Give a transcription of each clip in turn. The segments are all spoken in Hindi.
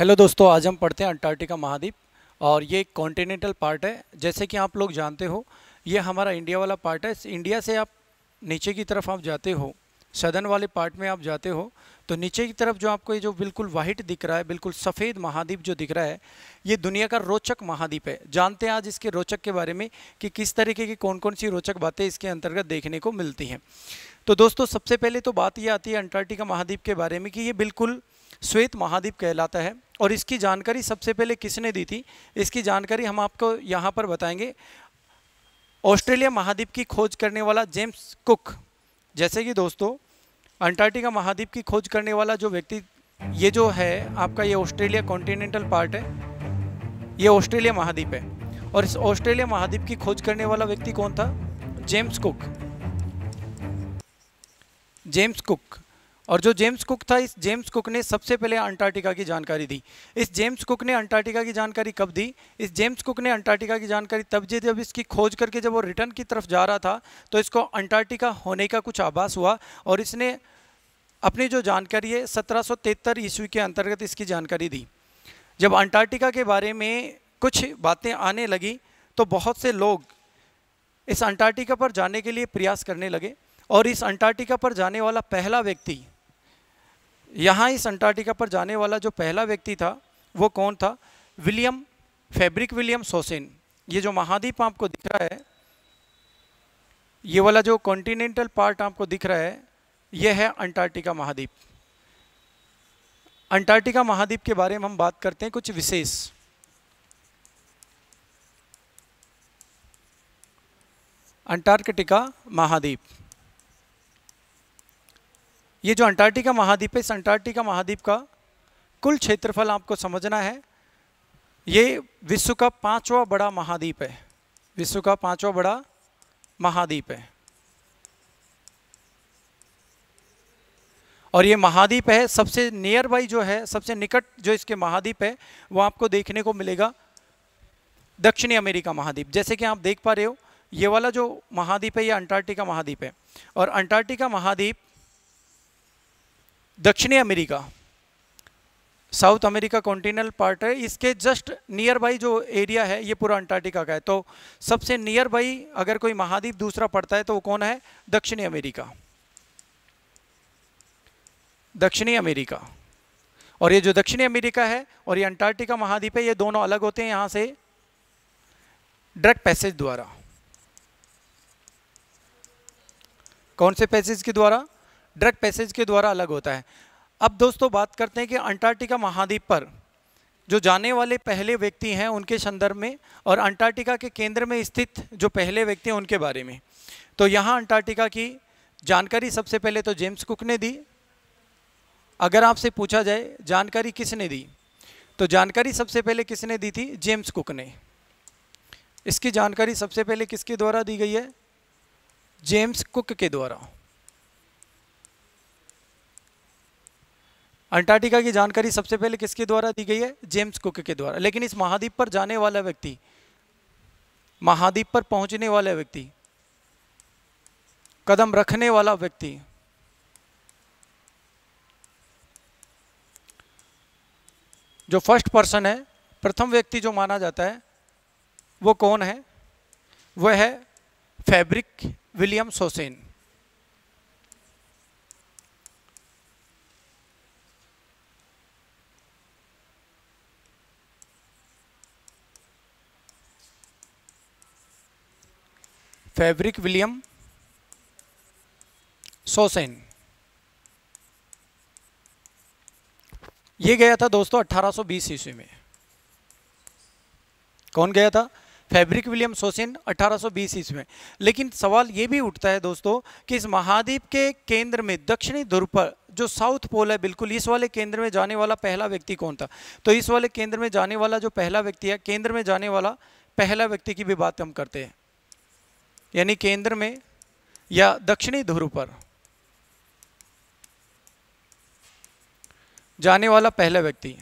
हेलो दोस्तों आज हम पढ़ते हैं अंटार्कटिका महाद्वीप और ये एक कॉन्टिनेंटल पार्ट है जैसे कि आप लोग जानते हो ये हमारा इंडिया वाला पार्ट है इंडिया से आप नीचे की तरफ आप जाते हो सदन वाले पार्ट में आप जाते हो तो नीचे की तरफ जो आपको ये जो बिल्कुल वाइट दिख रहा है बिल्कुल सफ़ेद महाद्वीप जो दिख रहा है ये दुनिया का रोचक महाद्वीप है जानते हैं आज इसके रोचक के बारे में कि किस तरीके की कौन कौन सी रोचक बातें इसके अंतर्गत देखने को मिलती हैं तो दोस्तों सबसे पहले तो बात ये आती है अंटार्कटिका महाद्वीप के बारे में कि ये बिल्कुल श्वेत महाद्वीप कहलाता है और इसकी जानकारी सबसे पहले किसने दी थी इसकी जानकारी हम आपको यहाँ पर बताएंगे ऑस्ट्रेलिया महाद्वीप की खोज करने वाला जेम्स कुक जैसे कि दोस्तों अंटार्कटिका महाद्वीप की खोज करने वाला जो व्यक्ति ये जो है आपका ये ऑस्ट्रेलिया कॉन्टिनेंटल पार्ट है ये ऑस्ट्रेलिया महाद्वीप है और इस ऑस्ट्रेलिया महाद्वीप की खोज करने वाला व्यक्ति कौन था जेम्स कुक जेम्स कुक और जो जेम्स कुक था इस जेम्स कुक ने सबसे पहले अंटार्कटिका की जानकारी दी इस जेम्स कुक ने अंटार्कटिका की जानकारी कब दी इस जेम्स कुक ने अंटार्कटिका की जानकारी तब जी जब इसकी खोज करके जब वो रिटर्न की तरफ जा रहा था तो इसको अंटार्कटिका होने का कुछ आभास हुआ और इसने अपनी जो जानकारी है सत्रह ईस्वी के अंतर्गत इसकी जानकारी दी जब अंटार्कटिका के बारे में कुछ बातें आने लगी तो बहुत से लोग इस अंटार्कटिका पर जाने के लिए प्रयास करने लगे और इस अंटार्कटिका पर जाने वाला पहला व्यक्ति यहाँ इस अंटार्कटिका पर जाने वाला जो पहला व्यक्ति था वो कौन था विलियम फैब्रिक विलियम सोसेन ये जो महाद्वीप आपको दिख रहा है ये वाला जो कॉन्टिनेंटल पार्ट आपको दिख रहा है ये है अंटार्कटिका महाद्वीप अंटार्कटिका महाद्वीप के बारे में हम बात करते हैं कुछ विशेष अंटार्कटिका महाद्वीप ये जो अंटार्कटिका महाद्वीप है इस अंटार्कटिका महाद्वीप का कुल क्षेत्रफल आपको समझना है ये विश्व का पांचवा बड़ा महाद्वीप है विश्व का पांचवा बड़ा महाद्वीप है और ये महाद्वीप है सबसे नियर बाई जो है सबसे निकट जो इसके महाद्वीप है वो आपको देखने को मिलेगा दक्षिणी अमेरिका महाद्वीप जैसे कि आप देख पा रहे हो ये वाला जो महाद्वीप है ये अंटार्कटिका महाद्वीप है और अंटार्कटिका महाद्वीप दक्षिणी America South America continental part है इसके जस्ट नियर बाई जो एरिया है ये पूरा अंटार्कटिका का है तो सबसे नियर बाई अगर कोई महाद्वीप दूसरा पड़ता है तो वो कौन है दक्षिणी अमेरिका दक्षिणी अमेरिका और ये जो दक्षिणी अमेरिका है और ये अंटार्कटिका महाद्वीप है ये दोनों अलग होते हैं यहाँ से डायरेक्ट पैसेज द्वारा कौन से पैसेज के द्वारा ड्रग पैसेज के द्वारा अलग होता है अब दोस्तों बात करते हैं कि अंटार्कटिका महाद्वीप पर जो जाने वाले पहले व्यक्ति हैं उनके संदर्भ में और अंटार्कटिका के केंद्र में स्थित जो पहले व्यक्ति हैं उनके बारे में तो यहाँ अंटार्कटिका की जानकारी सबसे पहले तो जेम्स कुक ने दी अगर आपसे पूछा जाए जानकारी किसने दी तो जानकारी सबसे पहले किसने दी थी जेम्स कुक ने इसकी जानकारी सबसे पहले किसके द्वारा दी गई है जेम्स कुक के द्वारा अंटार्कटिका की जानकारी सबसे पहले किसके द्वारा दी गई है जेम्स कुक के द्वारा लेकिन इस महाद्वीप पर जाने वाला व्यक्ति महाद्वीप पर पहुंचने वाला व्यक्ति कदम रखने वाला व्यक्ति जो फर्स्ट पर्सन है प्रथम व्यक्ति जो माना जाता है वो कौन है वह है फैब्रिक विलियम सोसेन फैब्रिक विलियम सोसेन ये गया था दोस्तों 1820 ईस्वी में कौन गया था फैब्रिक विलियम सोसेन 1820 ईस्वी में लेकिन सवाल ये भी उठता है दोस्तों कि इस महाद्वीप के केंद्र में दक्षिणी ध्रुव पर जो साउथ पोल है बिल्कुल इस वाले केंद्र में जाने वाला पहला व्यक्ति कौन था तो इस वाले केंद्र में जाने वाला जो पहला व्यक्ति है केंद्र में जाने वाला पहला व्यक्ति की भी बात हम करते हैं यानी केंद्र में या दक्षिणी ध्रुव पर जाने वाला पहला व्यक्ति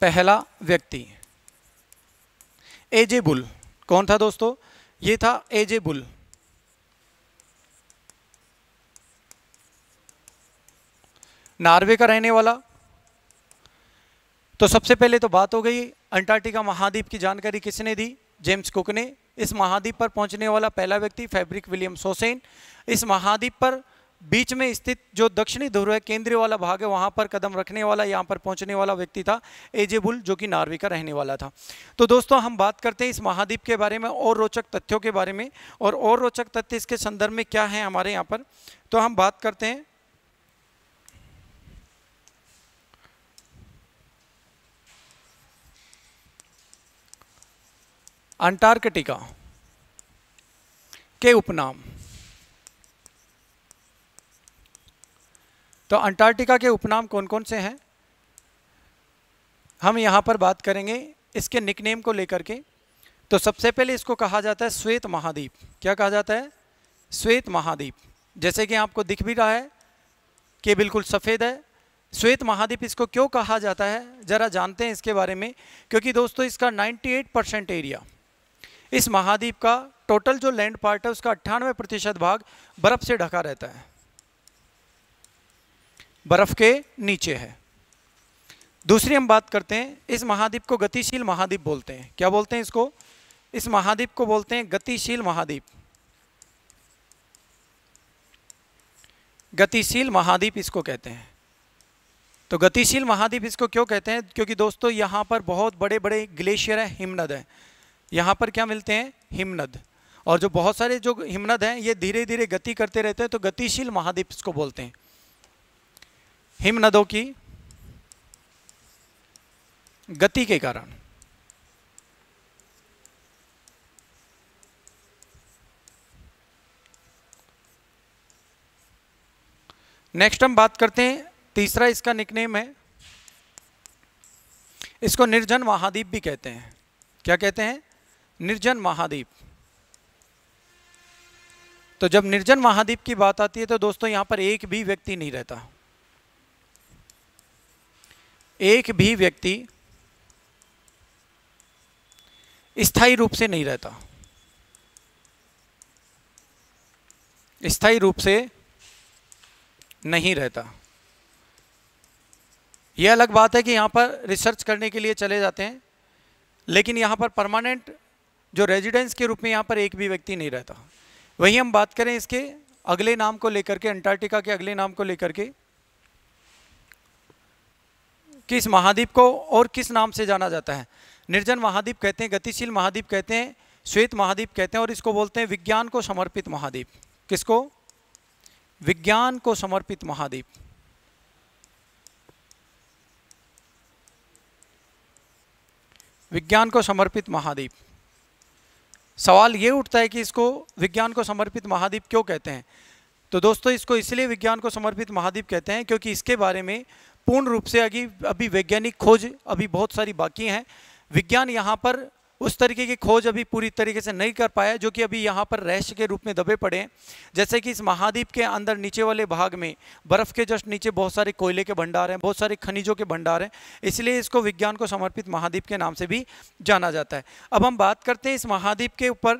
पहला व्यक्ति एजे बुल कौन था दोस्तों ये था एजे बुल नॉर्वे का रहने वाला तो सबसे पहले तो बात हो गई अंटार्कटिका महाद्वीप की जानकारी किसने दी जेम्स कुक ने इस महाद्वीप पर पहुंचने वाला पहला व्यक्ति फैब्रिक विलियम सोसेन इस महाद्वीप पर बीच में स्थित जो दक्षिणी ध्रुव है केंद्रीय वाला भाग है वहाँ पर कदम रखने वाला यहाँ पर पहुँचने वाला व्यक्ति था एजेबुल जो कि नार्वे का रहने वाला था तो दोस्तों हम बात करते हैं इस महाद्वीप के बारे में और रोचक तथ्यों के बारे में और और रोचक तथ्य इसके संदर्भ में क्या है हमारे यहाँ पर तो हम बात करते हैं अंटार्कटिका के उपनाम तो अंटार्कटिका के उपनाम कौन कौन से हैं हम यहां पर बात करेंगे इसके निकनेम को लेकर के तो सबसे पहले इसको कहा जाता है श्वेत महाद्वीप क्या कहा जाता है श्वेत महाद्वीप जैसे कि आपको दिख भी रहा है कि बिल्कुल सफ़ेद है श्वेत महाद्वीप इसको क्यों कहा जाता है ज़रा जानते हैं इसके बारे में क्योंकि दोस्तों इसका 98 परसेंट एरिया इस महाद्वीप का टोटल जो लैंड पार्ट है उसका अट्ठानवे प्रतिशत भाग बर्फ से ढका रहता है बर्फ के नीचे है दूसरी हम बात करते हैं इस महाद्वीप को गतिशील महाद्वीप बोलते हैं क्या बोलते हैं इसको इस महाद्वीप को बोलते हैं गतिशील महाद्वीप गतिशील महाद्वीप इसको कहते हैं तो गतिशील महाद्वीप इसको क्यों कहते हैं क्योंकि दोस्तों यहाँ पर बहुत बड़े बड़े ग्लेशियर हैं हिमनद हैं यहाँ पर क्या मिलते हैं हिमनद और जो बहुत सारे जो हिमनद हैं ये धीरे धीरे गति करते रहते हैं तो गतिशील महाद्वीप इसको बोलते हैं हिमनदों की गति के कारण नेक्स्ट हम बात करते हैं तीसरा इसका निकनेम है इसको निर्जन महाद्वीप भी कहते हैं क्या कहते हैं निर्जन महाद्वीप तो जब निर्जन महाद्वीप की बात आती है तो दोस्तों यहां पर एक भी व्यक्ति नहीं रहता एक भी व्यक्ति स्थायी रूप से नहीं रहता स्थायी रूप से नहीं रहता यह अलग बात है कि यहां पर रिसर्च करने के लिए चले जाते हैं लेकिन यहां पर परमानेंट जो रेजिडेंस के रूप में यहाँ पर एक भी व्यक्ति नहीं रहता वहीं हम बात करें इसके अगले नाम को लेकर के अंटार्कटिका के अगले नाम को लेकर के किस महाद्वीप को और किस नाम से जाना जाता है निर्जन महाद्वीप कहते हैं गतिशील महाद्वीप कहते हैं श्वेत महाद्वीप कहते हैं और इसको बोलते हैं विज्ञान को समर्पित महाद्वीप किसको विज्ञान को समर्पित महाद्वीप विज्ञान को समर्पित महाद्वीप सवाल ये उठता है कि इसको विज्ञान को समर्पित महाद्वीप क्यों कहते हैं तो दोस्तों इसको इसलिए विज्ञान को समर्पित महाद्वीप कहते हैं क्योंकि इसके बारे में पूर्ण रूप से अभी अभी वैज्ञानिक खोज अभी बहुत सारी बाकी हैं विज्ञान यहाँ पर उस तरीके की खोज अभी पूरी तरीके से नहीं कर पाया जो कि अभी यहाँ पर रहस्य के रूप में दबे पड़े हैं जैसे कि इस महाद्वीप के अंदर नीचे वाले भाग में बर्फ़ के जस्ट नीचे बहुत सारे कोयले के भंडार हैं बहुत सारे खनिजों के भंडार हैं इसलिए इसको विज्ञान को समर्पित महाद्वीप के नाम से भी जाना जाता है अब हम बात करते हैं इस महाद्वीप के ऊपर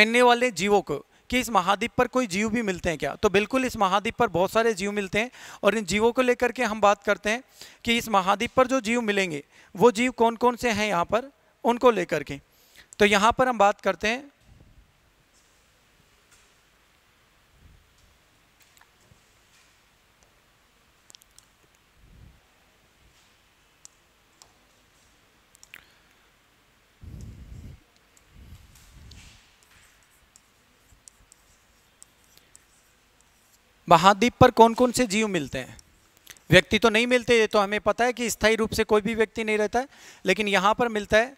मिलने वाले जीवों को कि इस महाद्वीप पर कोई जीव भी मिलते हैं क्या तो बिल्कुल इस महाद्वीप पर बहुत सारे जीव मिलते हैं और इन जीवों को लेकर के हम बात करते हैं कि इस महाद्वीप पर जो जीव मिलेंगे वो जीव कौन कौन से हैं यहाँ पर उनको लेकर के तो यहां पर हम बात करते हैं महाद्वीप पर कौन कौन से जीव मिलते हैं व्यक्ति तो नहीं मिलते ये तो हमें पता है कि स्थायी रूप से कोई भी व्यक्ति नहीं रहता है लेकिन यहाँ पर मिलता है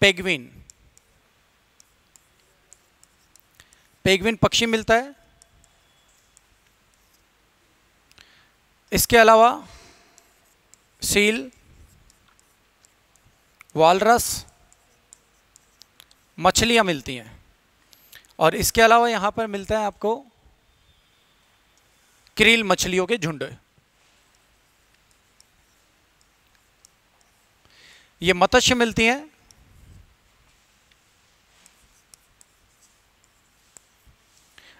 पेगविन पेगविन पक्षी मिलता है इसके अलावा सील वालरस मछलियाँ मिलती हैं और इसके अलावा यहाँ पर मिलता है आपको क्रील मछलियों के झुंड ये मत्स्य मिलती हैं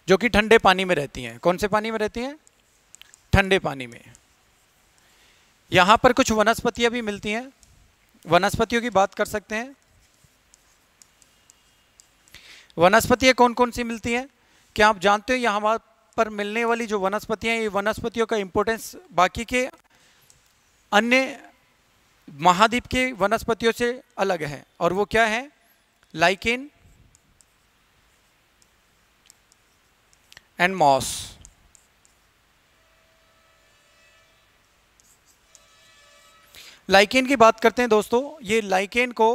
जो कि ठंडे पानी में रहती हैं कौन से पानी में रहती हैं ठंडे पानी में यहाँ पर कुछ वनस्पतियाँ भी मिलती हैं वनस्पतियों की बात कर सकते हैं वनस्पतियाँ कौन कौन सी मिलती हैं क्या आप जानते हो यहाँ पर मिलने वाली जो वनस्पतियाँ ये वनस्पतियों का इम्पोर्टेंस बाकी के अन्य महाद्वीप के वनस्पतियों से अलग है और वो क्या है लाइकेन and moss. लाइकेन की बात करते हैं दोस्तों ये लाइकेन को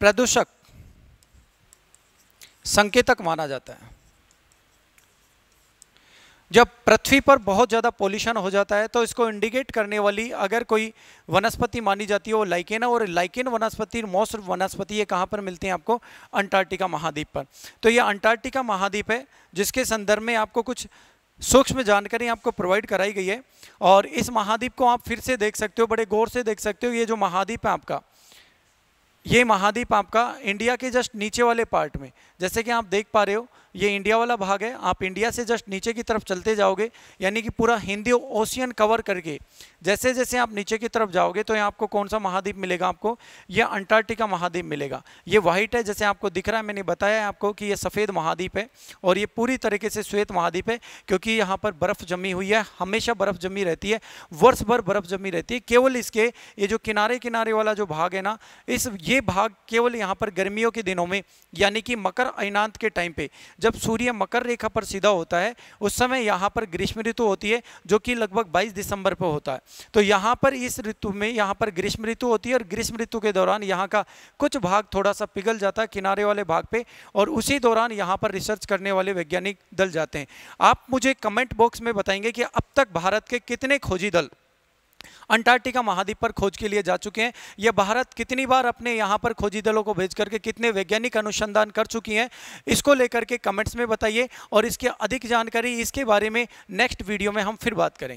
प्रदूषक संकेतक माना जाता है जब पृथ्वी पर बहुत ज़्यादा पोल्यूशन हो जाता है तो इसको इंडिकेट करने वाली अगर कोई वनस्पति मानी जाती है वो लाइकेन और लाइकेन वनस्पति मोस्ट वनस्पति ये कहाँ पर मिलते हैं आपको अंटार्कटिका महाद्वीप पर तो ये अंटार्कटिका महाद्वीप है जिसके संदर्भ में आपको कुछ सूक्ष्म जानकारी आपको प्रोवाइड कराई गई है और इस महाद्वीप को आप फिर से देख सकते हो बड़े गौर से देख सकते हो ये जो महाद्वीप है आपका ये महाद्वीप आपका इंडिया के जस्ट नीचे वाले पार्ट में जैसे कि आप देख पा रहे हो ये इंडिया वाला भाग है आप इंडिया से जस्ट नीचे की तरफ चलते जाओगे यानी कि पूरा हिंदी ओशियन कवर करके जैसे जैसे आप नीचे की तरफ जाओगे तो यहाँ आपको कौन सा महाद्वीप मिलेगा आपको ये अंटार्कटिका महाद्वीप मिलेगा ये वाइट है जैसे आपको दिख रहा है मैंने बताया है आपको कि ये सफ़ेद महाद्वीप है और ये पूरी तरीके से श्वेत महाद्वीप है क्योंकि यहाँ पर बर्फ़ जमी हुई है हमेशा बर्फ़ जमी रहती है वर्ष भर बर्फ़ जमी रहती है केवल इसके ये जो किनारे किनारे वाला जो भाग है ना इस ये ये भाग केवल यहाँ पर गर्मियों के दिनों में यानी कि मकर अनांत के टाइम पे जब सूर्य मकर रेखा पर सीधा होता है उस समय यहाँ पर ग्रीष्म ऋतु होती है जो कि लगभग 22 दिसंबर पर होता है तो यहाँ पर इस ऋतु में यहाँ पर ग्रीष्म ऋतु होती है और ग्रीष्म ऋतु के दौरान यहाँ का कुछ भाग थोड़ा सा पिघल जाता है किनारे वाले भाग पर और उसी दौरान यहाँ पर रिसर्च करने वाले वैज्ञानिक दल जाते हैं आप मुझे कमेंट बॉक्स में बताएंगे कि अब तक भारत के कितने खोजी दल अंटार्कटिका महाद्वीप पर खोज के लिए जा चुके हैं यह भारत कितनी बार अपने यहाँ पर खोजी दलों को भेज करके कितने वैज्ञानिक अनुसंधान कर चुकी हैं इसको लेकर के कमेंट्स में बताइए और इसकी अधिक जानकारी इसके बारे में नेक्स्ट वीडियो में हम फिर बात करेंगे